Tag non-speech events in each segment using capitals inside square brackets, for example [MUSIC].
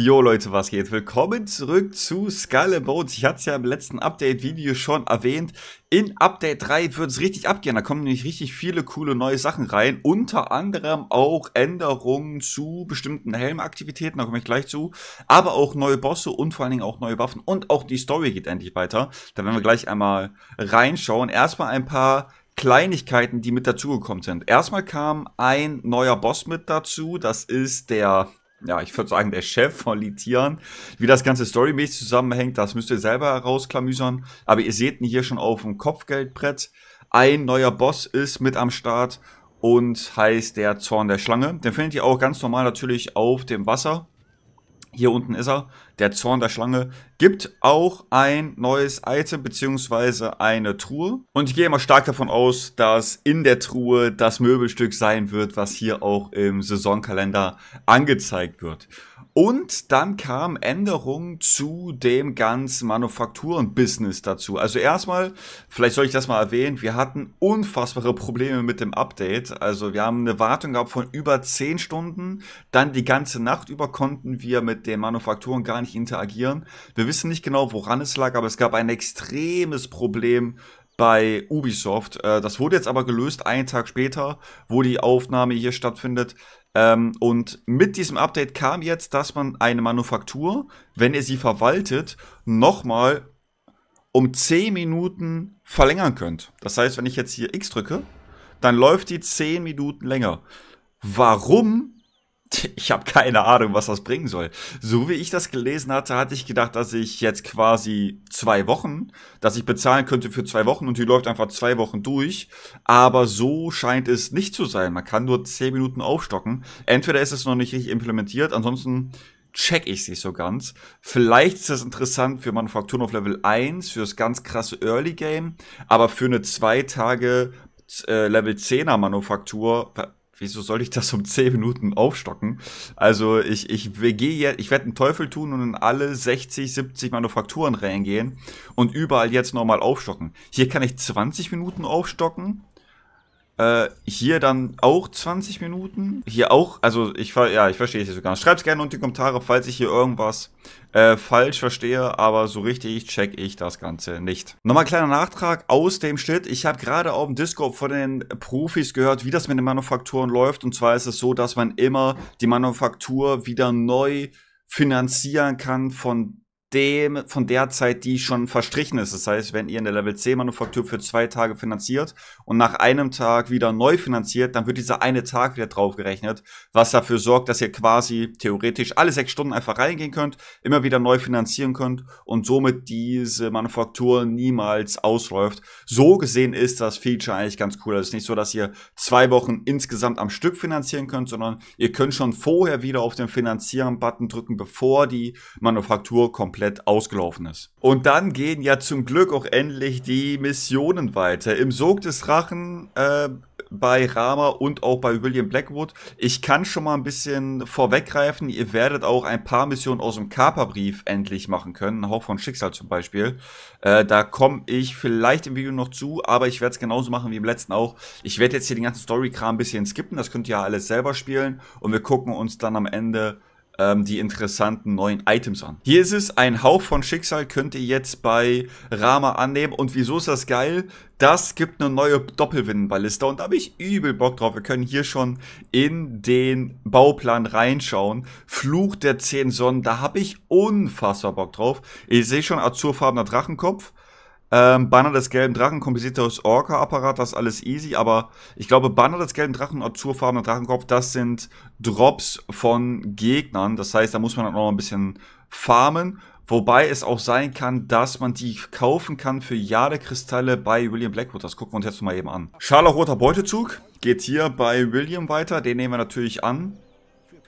Jo Leute, was geht? Willkommen zurück zu Skull and Bones. Ich hatte es ja im letzten Update-Video schon erwähnt. In Update 3 wird es richtig abgehen. Da kommen nämlich richtig viele coole neue Sachen rein. Unter anderem auch Änderungen zu bestimmten Helmaktivitäten, da komme ich gleich zu. Aber auch neue Bosse und vor allen Dingen auch neue Waffen. Und auch die Story geht endlich weiter. Da werden wir gleich einmal reinschauen. Erstmal ein paar Kleinigkeiten, die mit dazugekommen sind. Erstmal kam ein neuer Boss mit dazu. Das ist der ja, ich würde sagen, der Chef von Litian. Wie das Ganze storymäßig zusammenhängt, das müsst ihr selber herausklamüsern. Aber ihr seht ihn hier schon auf dem Kopfgeldbrett. Ein neuer Boss ist mit am Start und heißt der Zorn der Schlange. Den findet ihr auch ganz normal natürlich auf dem Wasser. Hier unten ist er der Zorn der Schlange, gibt auch ein neues Item beziehungsweise eine Truhe. Und ich gehe mal stark davon aus, dass in der Truhe das Möbelstück sein wird, was hier auch im Saisonkalender angezeigt wird. Und dann kam Änderungen zu dem ganzen Manufakturen-Business dazu. Also erstmal, vielleicht soll ich das mal erwähnen, wir hatten unfassbare Probleme mit dem Update. Also wir haben eine Wartung gehabt von über 10 Stunden. Dann die ganze Nacht über konnten wir mit den Manufakturen gar nicht nicht interagieren. Wir wissen nicht genau, woran es lag, aber es gab ein extremes Problem bei Ubisoft. Äh, das wurde jetzt aber gelöst einen Tag später, wo die Aufnahme hier stattfindet. Ähm, und mit diesem Update kam jetzt, dass man eine Manufaktur, wenn ihr sie verwaltet, nochmal um 10 Minuten verlängern könnt. Das heißt, wenn ich jetzt hier X drücke, dann läuft die 10 Minuten länger. Warum [LAUGHS] ich habe keine Ahnung, was das bringen soll. So wie ich das gelesen hatte, hatte ich gedacht, dass ich jetzt quasi zwei Wochen, dass ich bezahlen könnte für zwei Wochen und die läuft einfach zwei Wochen durch. Aber so scheint es nicht zu sein. Man kann nur zehn Minuten aufstocken. Entweder ist es noch nicht richtig implementiert, ansonsten check ich sie so ganz. Vielleicht ist das interessant für Manufakturen auf Level 1, für das ganz krasse Early Game, aber für eine zwei Tage äh, Level 10er Manufaktur wieso soll ich das um 10 Minuten aufstocken? Also ich, ich gehe jetzt, ich werde einen Teufel tun und in alle 60, 70 Manufakturen reingehen und überall jetzt nochmal aufstocken. Hier kann ich 20 Minuten aufstocken äh, hier dann auch 20 Minuten. Hier auch, also ich ja, ich verstehe es jetzt sogar. Schreibt's gerne unter die Kommentare, falls ich hier irgendwas äh, falsch verstehe, aber so richtig check ich das Ganze nicht. Nochmal kleiner Nachtrag aus dem Schnitt. Ich habe gerade auf dem Discord von den Profis gehört, wie das mit den Manufakturen läuft. Und zwar ist es so, dass man immer die Manufaktur wieder neu finanzieren kann von dem, von der Zeit, die schon verstrichen ist. Das heißt, wenn ihr eine Level C-Manufaktur für zwei Tage finanziert und nach einem Tag wieder neu finanziert, dann wird dieser eine Tag wieder draufgerechnet, was dafür sorgt, dass ihr quasi theoretisch alle sechs Stunden einfach reingehen könnt, immer wieder neu finanzieren könnt und somit diese Manufaktur niemals ausläuft. So gesehen ist das Feature eigentlich ganz cool. Also es ist nicht so, dass ihr zwei Wochen insgesamt am Stück finanzieren könnt, sondern ihr könnt schon vorher wieder auf den Finanzieren-Button drücken, bevor die Manufaktur komplett komplett ausgelaufen ist. Und dann gehen ja zum Glück auch endlich die Missionen weiter. Im Sog des Rachen äh, bei Rama und auch bei William Blackwood. Ich kann schon mal ein bisschen vorweggreifen. Ihr werdet auch ein paar Missionen aus dem Kaperbrief endlich machen können. Ein Hauch von Schicksal zum Beispiel. Äh, da komme ich vielleicht im Video noch zu, aber ich werde es genauso machen wie im letzten auch. Ich werde jetzt hier den ganzen Story-Kram ein bisschen skippen. Das könnt ihr ja alles selber spielen. Und wir gucken uns dann am Ende ähm, die interessanten neuen Items an. Hier ist es, ein Hauch von Schicksal könnt ihr jetzt bei Rama annehmen. Und wieso ist das geil? Das gibt eine neue Doppelwindenballiste und da habe ich übel Bock drauf. Wir können hier schon in den Bauplan reinschauen. Fluch der 10 Sonnen, da habe ich unfassbar Bock drauf. Ich sehe schon azurfarbener Drachenkopf. Ähm, Banner des gelben Drachen, komplizierteres Orca-Apparat, das ist alles easy, aber ich glaube, Banner des gelben Drachen, Azurfarbener Drachenkopf, das sind Drops von Gegnern. Das heißt, da muss man dann auch noch ein bisschen farmen. Wobei es auch sein kann, dass man die kaufen kann für Jadekristalle bei William Blackwood. Das gucken wir uns jetzt mal eben an. Scharlachroter Beutezug geht hier bei William weiter. Den nehmen wir natürlich an.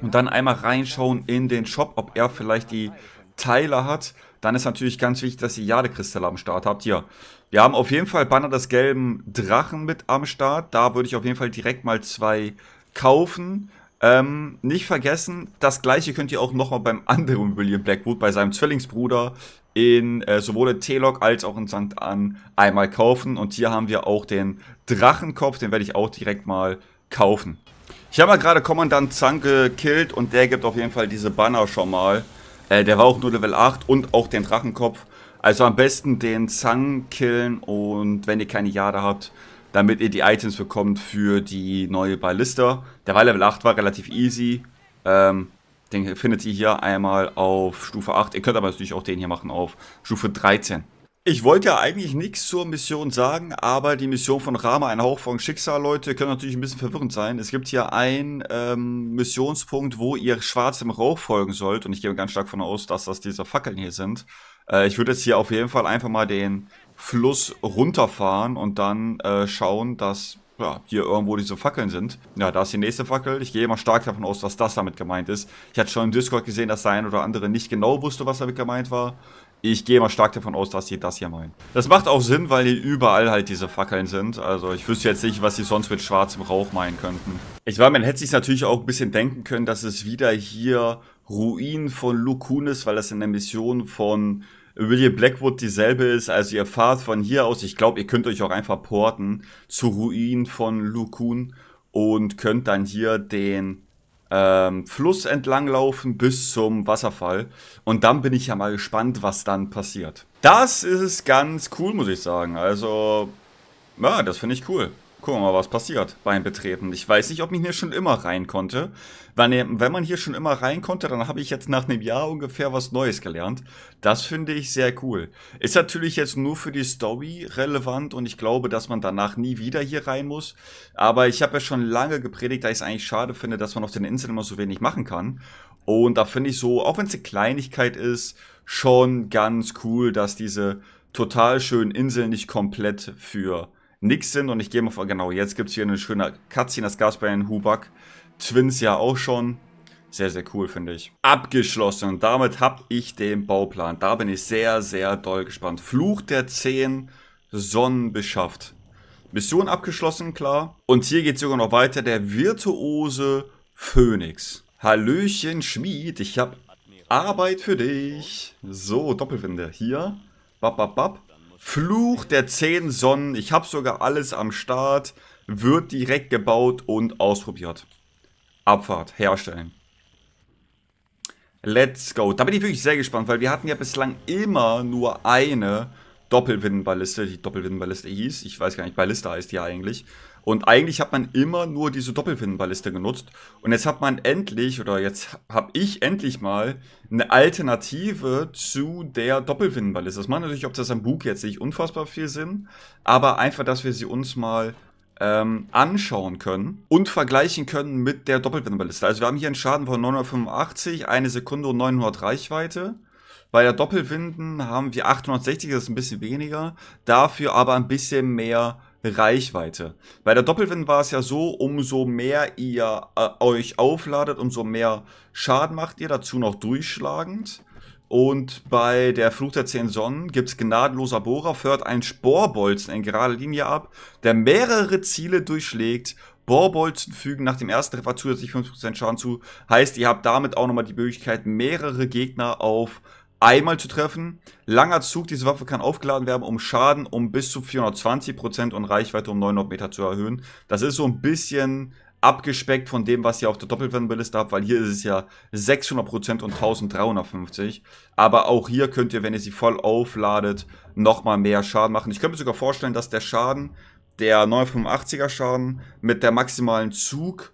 Und dann einmal reinschauen in den Shop, ob er vielleicht die Teile hat dann ist natürlich ganz wichtig, dass ihr Jadekristalle am Start habt. Hier, wir haben auf jeden Fall Banner des gelben Drachen mit am Start. Da würde ich auf jeden Fall direkt mal zwei kaufen. Ähm, nicht vergessen, das gleiche könnt ihr auch nochmal beim anderen William Blackwood, bei seinem Zwillingsbruder, in äh, sowohl in Telok als auch in St. An einmal kaufen. Und hier haben wir auch den Drachenkopf, den werde ich auch direkt mal kaufen. Ich habe mal gerade Kommandant Zank gekillt und der gibt auf jeden Fall diese Banner schon mal. Äh, der war auch nur Level 8 und auch den Drachenkopf. Also am besten den Zang killen und wenn ihr keine Jade habt, damit ihr die Items bekommt für die neue Ballista. Der war Level 8, war relativ easy. Ähm, den findet ihr hier einmal auf Stufe 8. Ihr könnt aber natürlich auch den hier machen auf Stufe 13. Ich wollte ja eigentlich nichts zur Mission sagen, aber die Mission von Rama, ein Hauch von Schicksal, Leute, können natürlich ein bisschen verwirrend sein. Es gibt hier einen ähm, Missionspunkt, wo ihr schwarzem Rauch folgen sollt. Und ich gehe ganz stark von aus, dass das diese Fackeln hier sind. Äh, ich würde jetzt hier auf jeden Fall einfach mal den Fluss runterfahren und dann äh, schauen, dass ja, hier irgendwo diese Fackeln sind. Ja, da ist die nächste Fackel. Ich gehe mal stark davon aus, dass das damit gemeint ist. Ich hatte schon im Discord gesehen, dass der ein oder andere nicht genau wusste, was damit gemeint war. Ich gehe mal stark davon aus, dass sie das hier meinen. Das macht auch Sinn, weil hier überall halt diese Fackeln sind. Also ich wüsste jetzt nicht, was sie sonst mit schwarzem Rauch meinen könnten. Ich war, man hätte sich natürlich auch ein bisschen denken können, dass es wieder hier Ruin von Lukun ist, weil das in der Mission von William Blackwood dieselbe ist. Also ihr fahrt von hier aus, ich glaube, ihr könnt euch auch einfach porten, zu Ruin von Lukun und könnt dann hier den ähm, Fluss laufen bis zum Wasserfall. Und dann bin ich ja mal gespannt, was dann passiert. Das ist ganz cool, muss ich sagen. Also, ja, das finde ich cool. Gucken wir mal, was passiert beim Betreten. Ich weiß nicht, ob ich hier schon immer rein konnte. wenn man hier schon immer rein konnte, dann habe ich jetzt nach einem Jahr ungefähr was Neues gelernt. Das finde ich sehr cool. Ist natürlich jetzt nur für die Story relevant und ich glaube, dass man danach nie wieder hier rein muss. Aber ich habe ja schon lange gepredigt, da ich es eigentlich schade finde, dass man auf den Inseln immer so wenig machen kann. Und da finde ich so, auch wenn es eine Kleinigkeit ist, schon ganz cool, dass diese total schönen Inseln nicht komplett für nix sind. Und ich gehe mal vor, genau, jetzt gibt es hier eine schöne Cutscene, das gab es bei den Hubak Twins ja auch schon. Sehr, sehr cool, finde ich. Abgeschlossen. Und damit habe ich den Bauplan. Da bin ich sehr, sehr doll gespannt. Fluch der Zehen, Sonnen beschafft. Mission abgeschlossen, klar. Und hier geht sogar noch weiter. Der virtuose Phönix. Hallöchen, Schmied. Ich habe Arbeit für dich. So, Doppelwinde. Hier. Bap, bap, bap. Fluch der zehn Sonnen. Ich habe sogar alles am Start. Wird direkt gebaut und ausprobiert. Abfahrt herstellen. Let's go. Da bin ich wirklich sehr gespannt, weil wir hatten ja bislang immer nur eine Doppelwindenballiste, die Doppelwindenballiste hieß. Ich weiß gar nicht, Balliste heißt die eigentlich. Und eigentlich hat man immer nur diese Doppelfinnenballiste genutzt. Und jetzt hat man endlich, oder jetzt habe ich endlich mal eine Alternative zu der Doppelfinnenballiste. Das macht natürlich, ob das am Bug jetzt nicht unfassbar viel Sinn, aber einfach, dass wir sie uns mal ähm, anschauen können und vergleichen können mit der Doppelfinnenballiste. Also wir haben hier einen Schaden von 985, eine Sekunde und 900 Reichweite. Bei der Doppelwinden haben wir 860, das ist ein bisschen weniger, dafür aber ein bisschen mehr Reichweite. Bei der Doppelwind war es ja so, umso mehr ihr äh, euch aufladet, umso mehr Schaden macht ihr, dazu noch durchschlagend. Und bei der Flucht der Zehn Sonnen gibt es gnadenloser Bohrer, fährt einen Sporbolzen in gerader Linie ab, der mehrere Ziele durchschlägt. Bohrbolzen fügen nach dem ersten Treffer zusätzlich 5% Schaden zu. Heißt, ihr habt damit auch nochmal die Möglichkeit, mehrere Gegner auf einmal zu treffen. Langer Zug, diese Waffe kann aufgeladen werden, um Schaden um bis zu 420% und Reichweite um 900 Meter zu erhöhen. Das ist so ein bisschen abgespeckt von dem, was ihr auf der Doppelwellenbeliste habt, weil hier ist es ja 600% und 1350. Aber auch hier könnt ihr, wenn ihr sie voll aufladet, nochmal mehr Schaden machen. Ich könnte mir sogar vorstellen, dass der Schaden, der 985er Schaden mit der maximalen Zug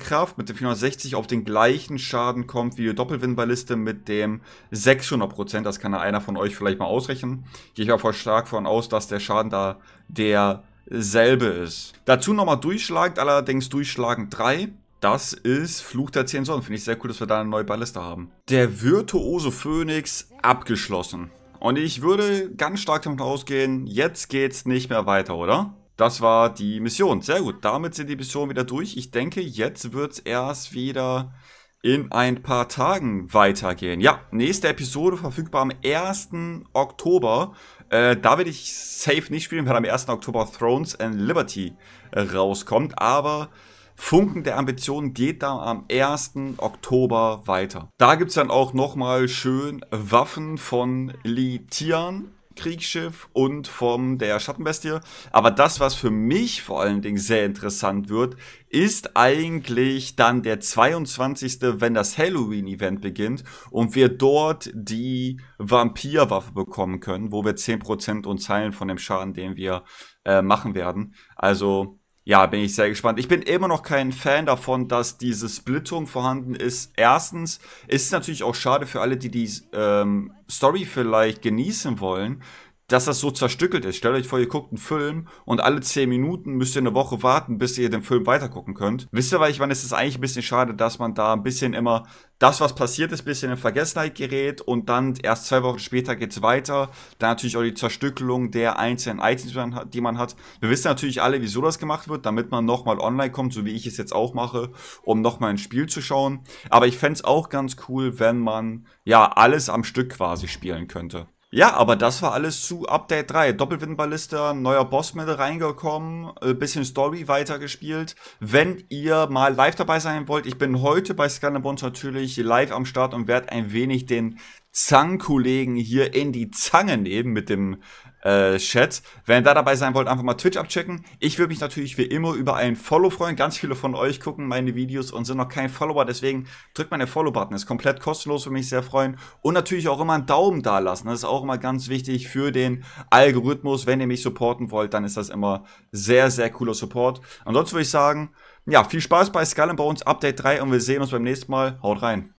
Kraft mit dem 460 auf den gleichen Schaden kommt wie die Doppelwindballiste mit dem 600%. Das kann einer von euch vielleicht mal ausrechnen. Gehe ich aber voll stark von aus, dass der Schaden da derselbe ist. Dazu nochmal durchschlagend, allerdings durchschlagend 3. Das ist Fluch der 10 Sonnen. Finde ich sehr cool, dass wir da eine neue Balliste haben. Der virtuose Phönix abgeschlossen. Und ich würde ganz stark davon ausgehen, jetzt geht's nicht mehr weiter, oder? Das war die Mission. Sehr gut. Damit sind die Missionen wieder durch. Ich denke, jetzt wird es erst wieder in ein paar Tagen weitergehen. Ja, nächste Episode verfügbar am 1. Oktober. Äh, da werde ich safe nicht spielen, weil am 1. Oktober Thrones and Liberty äh, rauskommt. Aber Funken der Ambition geht da am 1. Oktober weiter. Da gibt es dann auch nochmal schön Waffen von Litian. Kriegsschiff und vom der Schattenbestie. Aber das, was für mich vor allen Dingen sehr interessant wird, ist eigentlich dann der 22., wenn das Halloween-Event beginnt und wir dort die Vampirwaffe bekommen können, wo wir 10% uns heilen von dem Schaden, den wir äh, machen werden. Also ja, bin ich sehr gespannt. Ich bin immer noch kein Fan davon, dass diese Splittung vorhanden ist. Erstens ist es natürlich auch schade für alle, die die ähm, Story vielleicht genießen wollen dass das so zerstückelt ist. Stellt euch vor, ihr guckt einen Film und alle 10 Minuten müsst ihr eine Woche warten, bis ihr den Film weitergucken könnt. Wisst ihr, weil ich meine, es ist eigentlich ein bisschen schade, dass man da ein bisschen immer das, was passiert ist, ein bisschen in Vergessenheit gerät und dann erst zwei Wochen später geht's weiter. Dann natürlich auch die Zerstückelung der einzelnen Items, die man hat. Wir wissen natürlich alle, wieso das gemacht wird, damit man nochmal online kommt, so wie ich es jetzt auch mache, um nochmal ein Spiel zu schauen. Aber ich fände auch ganz cool, wenn man ja alles am Stück quasi spielen könnte. Ja, aber das war alles zu Update 3. Doppelwindballister, neuer Boss mit reingekommen, äh, bisschen Story weitergespielt. Wenn ihr mal live dabei sein wollt, ich bin heute bei Scannabons natürlich live am Start und werde ein wenig den Zang-Kollegen hier in die Zange nehmen mit dem äh, Chat. Wenn ihr da dabei sein wollt, einfach mal Twitch abchecken. Ich würde mich natürlich wie immer über einen Follow freuen. Ganz viele von euch gucken meine Videos und sind noch kein Follower, deswegen drückt mal den Follow-Button. Ist komplett kostenlos, würde mich sehr freuen. Und natürlich auch immer einen Daumen da lassen. Das ist auch immer ganz wichtig für den Algorithmus. Wenn ihr mich supporten wollt, dann ist das immer sehr, sehr cooler Support. Ansonsten würde ich sagen, ja, viel Spaß bei Skull Bones Update 3 und wir sehen uns beim nächsten Mal. Haut rein.